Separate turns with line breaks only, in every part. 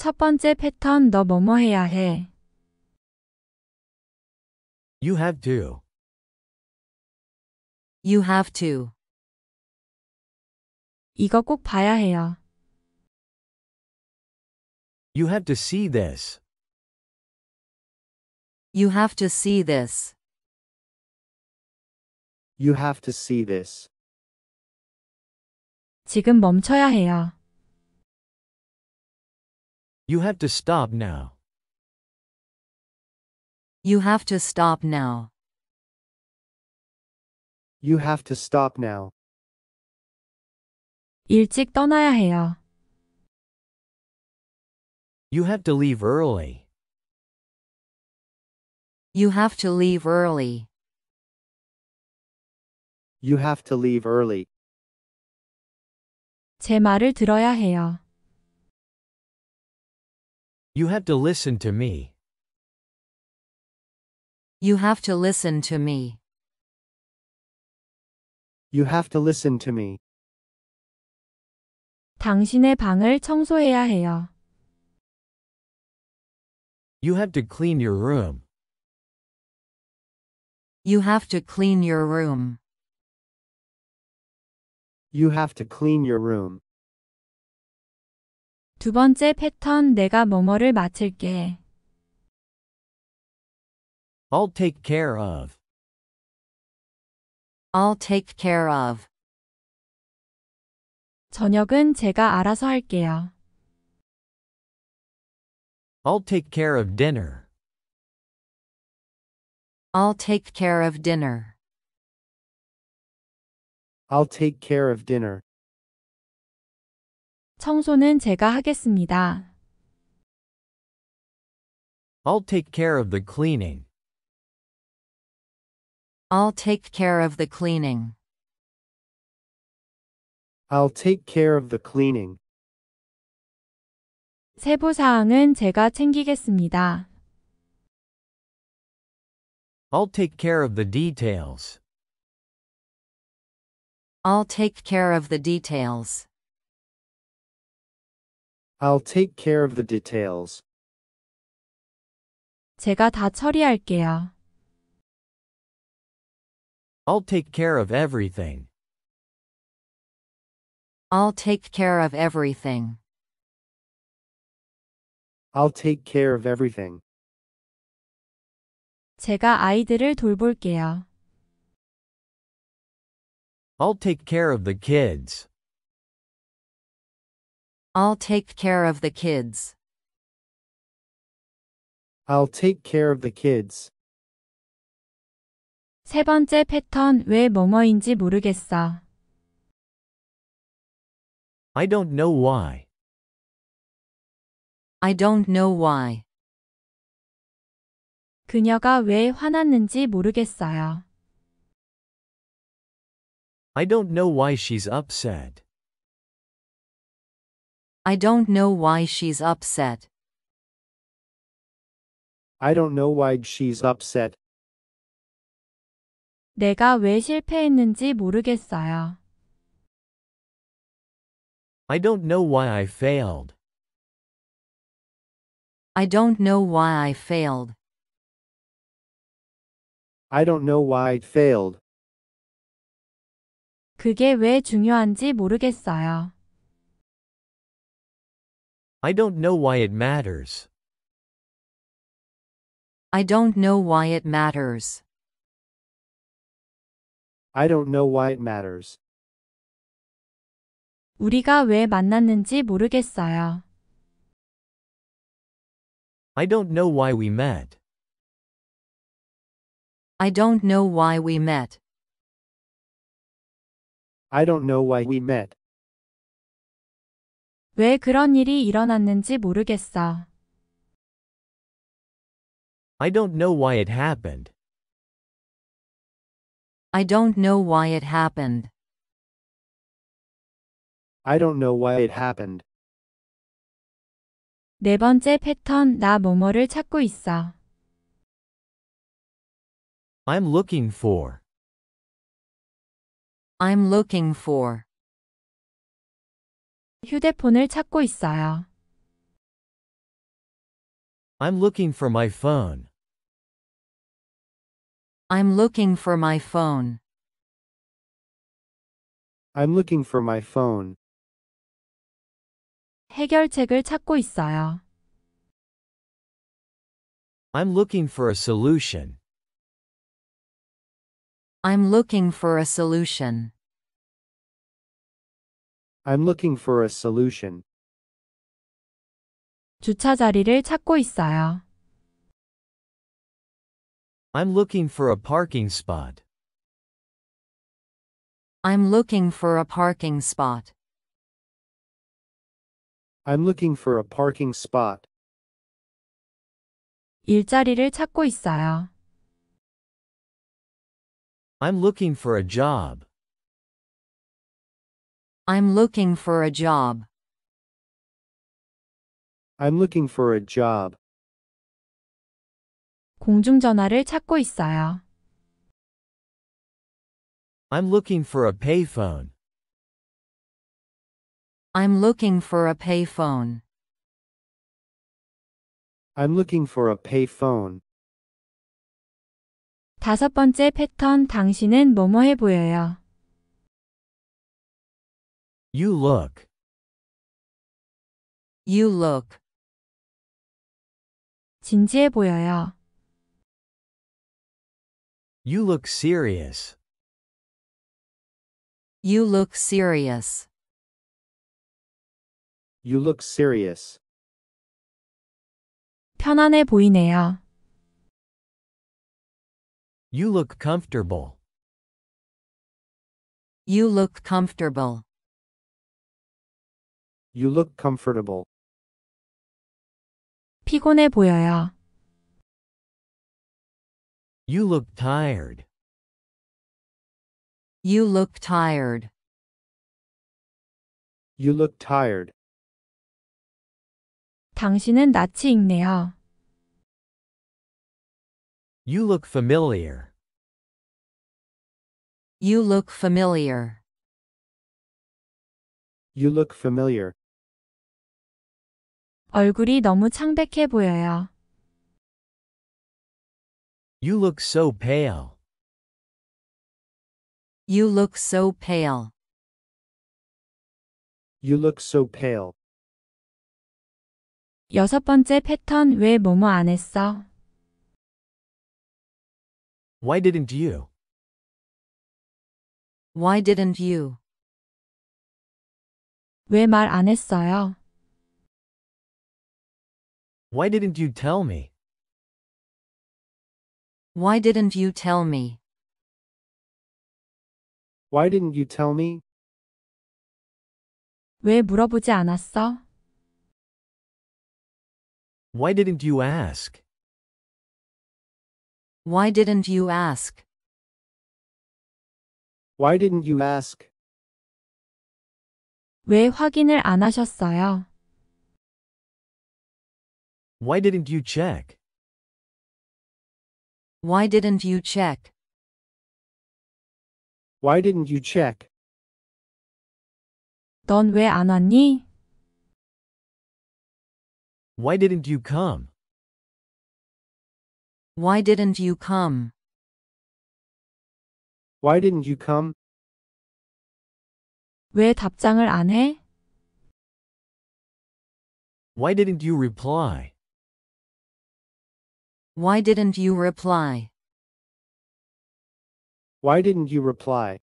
첫 번째 패턴 너 뭐 뭐 해야 해. You have to. You have to. 이거 꼭 봐야 해요. You have to see this. You have to see this. You have to see this. 지금 멈춰야 해요. You have to stop now. You have to stop now. You have to stop now. 일찍 떠나야 해요. You have to leave early. You have to leave early. You have to leave early. 제 말을 들어야 해요. You have to listen to me. You have to listen to me. You have to listen to me. 당신의 방을 청소해야 해요. You have to clean your room. You have to clean your room. You have to clean your room. 두 번째 패턴 내가 뭐뭐를 맡을게. I'll take care of. I'll take care of. 저녁은 제가 알아서 할게요. I'll take care of dinner. I'll take care of dinner. I'll take care of dinner. 청소는 제가 하겠습니다. I'll take care of the cleaning. I'll take care of the cleaning. I'll take care of the cleaning. 세부 사항은 제가 챙기겠습니다. I'll take care of the details. I'll take care of the details. I'll take care of the details. 제가 다 처리할게요. I'll take care of everything. I'll take care of everything. I'll take care of everything. 제가 아이들을 돌볼게요. I'll take care of the kids. I'll take care of the kids. I'll take care of the kids. 세 번째 패턴 왜 뭐뭐인지 모르겠어. I don't know why. I don't know why. 그녀가 왜 화났는지 모르겠어요. I don't know why she's upset. I don't know why she's upset. I don't know why she's upset. 내가 왜 실패했는지 모르겠어요. I don't know why I failed. I don't know why I failed. I don't know why I failed. 그게 왜 중요한지 모르겠어요. I don't know why it matters. I don't know why it matters. I don't know why it matters. 우리가 왜 만났는지 모르겠어요. I don't know why we met. I don't know why we met. I don't know why we met. 왜 그런 일이 일어났는지 모르겠어. I don't know why it happened. I don't know why it happened. I don't know why it happened. 네 번째 패턴 나 뭐뭐를 찾고 있어. I'm looking for. I'm looking for. 휴대폰을 찾고 있어요. I'm looking for my phone. I'm looking for my phone. I'm looking for my phone. 해결책을 찾고 있어요. I'm looking for a solution. I'm looking for a solution. I'm looking for a solution. 주차 자리를 찾고 있어요. I'm looking for a parking spot. I'm looking for a parking spot. I'm looking for a parking spot. 일자리를 찾고 있어요. I'm looking for a job. I'm looking for a job. I'm looking for a job. 공중전화를 찾고 있어요. I'm looking for a payphone. I'm looking for a payphone. I'm looking for a payphone. 다섯 번째 패턴 당신은 뭐뭐해 보여요. You look. You look. 진지해 보여요. You look serious. You look serious. You look serious. 편안해 보이네요. You look comfortable. You look comfortable. You look comfortable. 피곤해 보여요. You look tired. You look tired. You look tired. 당신은 낯이 익네요. You look familiar. You look familiar. You look familiar. 얼굴이 너무 창백해 보여요. You look so pale. You look so pale. You look so pale. 여섯 번째 패턴 왜 뭐뭐 안 했어? Why didn't you? Why didn't you? 왜 말 안 했어요? Why didn't you tell me? Why didn't you tell me? Why didn't you tell me? 왜 물어보지 않았어? Why didn't you ask? Why didn't you ask? Why didn't you ask? 왜 확인을 안 하셨어요? Why didn't you check? Why didn't you check? Why didn't you check? 넌 왔니? Why didn't you come? Why didn't you come? Why didn't you come? 왜 답장을 안 해? Why didn't you reply? Why didn't you reply? Why didn't you reply?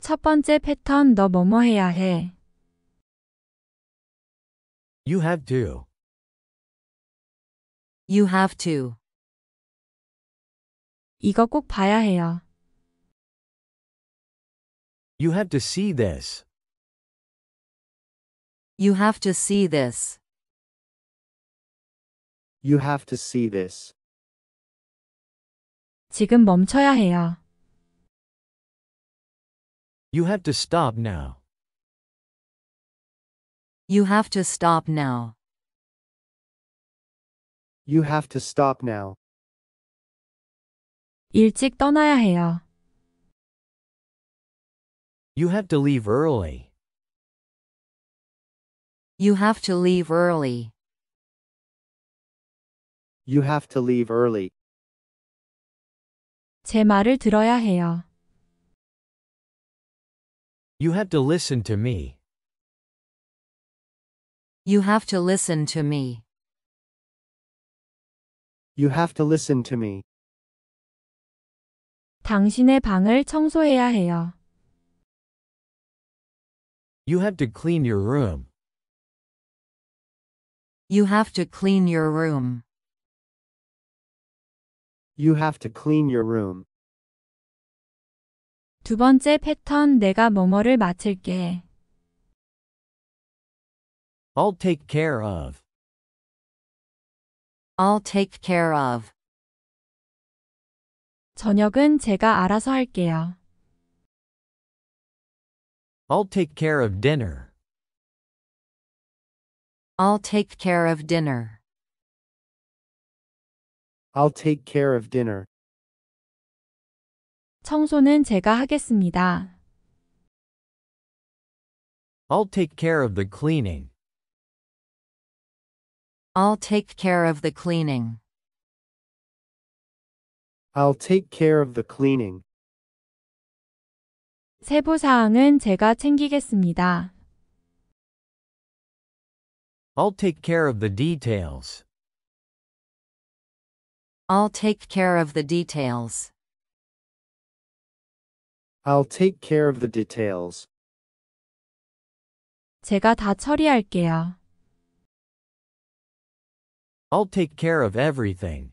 첫 번째 패턴 너 뭐뭐 해야 해. You have to. You have to. 이거 꼭 봐야 해요. You have to see this. You have to see this. You have to see this. 지금 멈춰야 해요. You have to stop now. You have to stop now. You have to stop now. 일찍 떠나야 해요. You have to leave early. You have to leave early. You have to leave early. 제 말을 들어야 해요. You have to listen to me. You have to listen to me. You have to listen to me. 당신의 방을 청소해야 해요. You have to clean your room. You have to clean your room. You have to clean your room. 두 번째 패턴 내가 뭐뭐를 맡을게. I'll take care of. I'll take care of. 저녁은 제가 알아서 할게요. I'll take care of dinner. I'll take care of dinner. I'll take care of dinner. 청소는 제가 하겠습니다. I'll take care of the cleaning. I'll take care of the cleaning. I'll take care of the cleaning. 세부 사항은 제가 챙기겠습니다. I'll take care of the details. I'll take care of the details. I'll take care of the details. 제가 다 처리할게요. I'll take care of everything.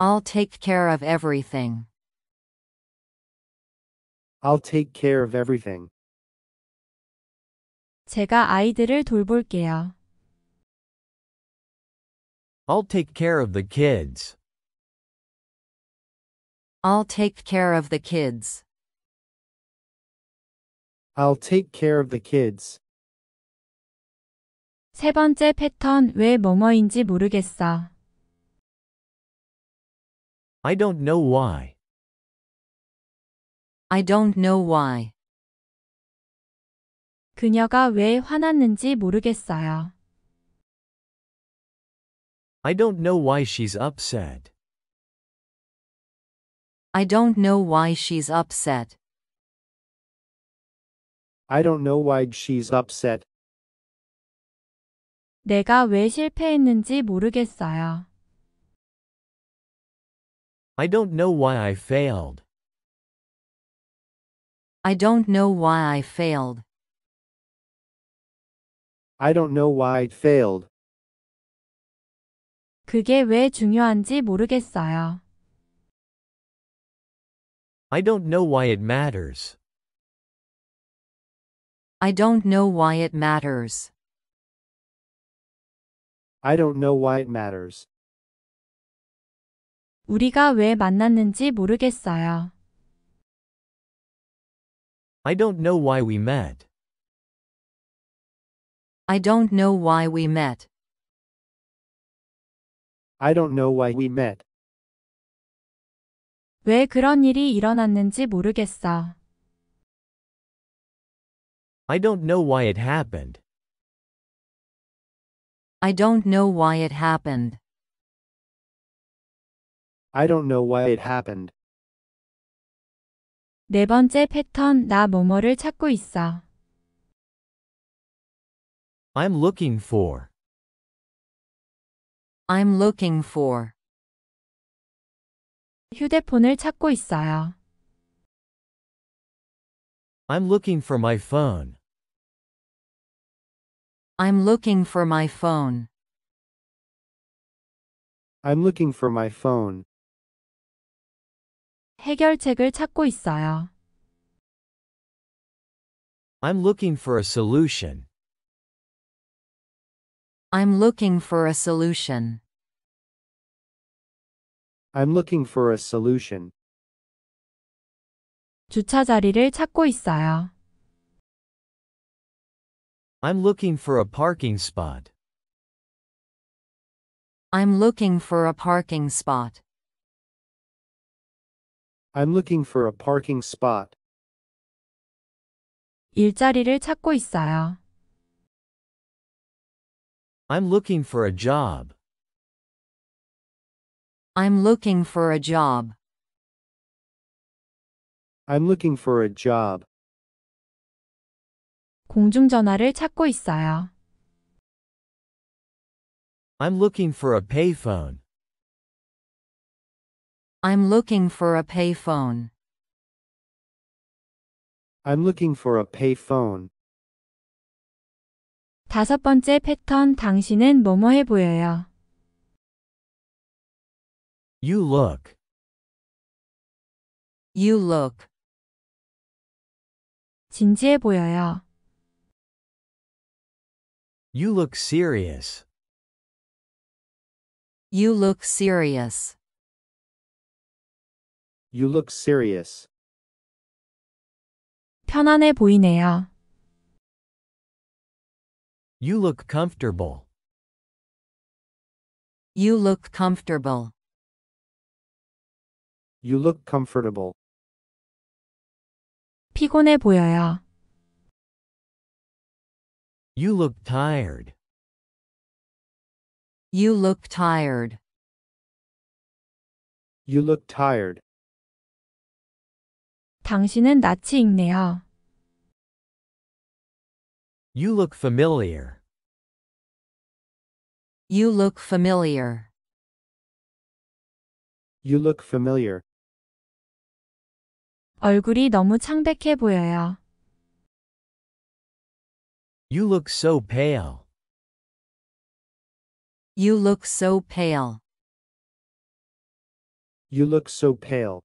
I'll take care of everything. I'll take care of everything. 제가 아이들을 돌볼게요. I'll take care of the kids. I'll take care of the kids. I'll take care of the kids. 세 번째 패턴 왜 뭐뭐인지 모르겠어. I don't know why. I don't know why. 그녀가 왜 화났는지 모르겠어요. I don't know why she's upset. I don't know why she's upset. I don't know why she's upset. 내가 왜 실패했는지 모르겠어요. I don't know why I failed. I don't know why I failed. I don't know why I failed. 그게 왜 중요한지 모르겠어요. I don't know why it matters. I don't know why it matters. I don't know why it matters. 우리가 왜 만났는지 모르겠어요. I don't know why we met. I don't know why we met. I don't know why we met. 왜 그런 일이 일어났는지 모르겠어. I don't know why it happened. I don't know why it happened. I don't know why it happened. 네 번째 패턴, 나 뭐뭐를 찾고 있어. I'm looking for. I'm looking for. 휴대폰을 찾고 있어요. I'm looking for my phone. I'm looking for my phone. I'm looking for my phone. 해결책을 찾고 있어요. I'm looking for a solution. I'm looking for a solution. I'm looking for a solution. 주차 자리를 찾고 있어요. I'm looking for a parking spot. I'm looking for a parking spot. I'm looking for a parking spot. 일자리를 찾고 있어요. I'm looking for a job. I'm looking for a job. I'm looking for a job. 공중전화를 찾고 있어요. I'm looking for a payphone. I'm looking for a payphone. I'm looking for a payphone. 다섯 번째 패턴 당신은 뭐뭐해 보여요. You look. You look. 진지해 보여요. You look serious. You look serious. You look serious. 편안해 보이네요. You look comfortable. You look comfortable. You look comfortable. 피곤해 보여요. You look tired. You look tired. You look tired. 당신은 낯이 익네요. You look familiar. You look familiar. You look familiar. 얼굴이 너무 창백해 보여요. You look so pale. You look so pale. You look so pale.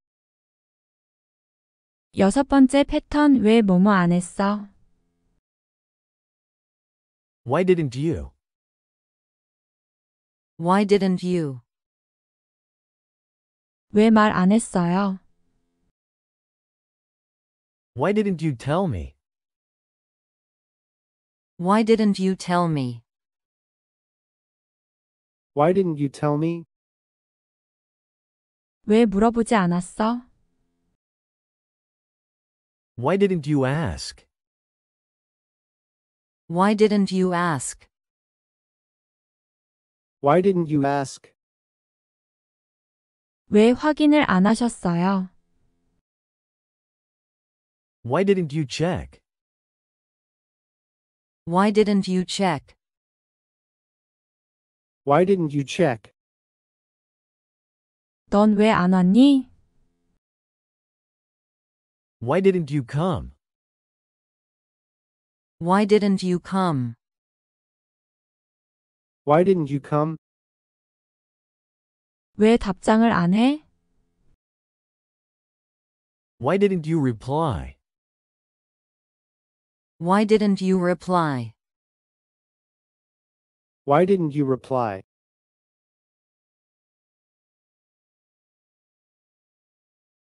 여섯 번째 패턴 왜 뭐뭐 안 했어? Why didn't you? Why didn't you? 했어요? Why didn't you tell me? Why didn't you tell me? Why didn't you tell me? 왜 물어보지 않았어? Why didn't you ask? Why didn't you ask? Why didn't you ask? 왜 확인을 안 하셨어요? Why didn't you check? Why didn't you check? Why didn't you check? 넌 왔니? Why didn't you come? Why didn't you come? Why didn't you come? 왜 답장을 안 해? Why didn't you reply? Why didn't you reply? Why didn't you reply?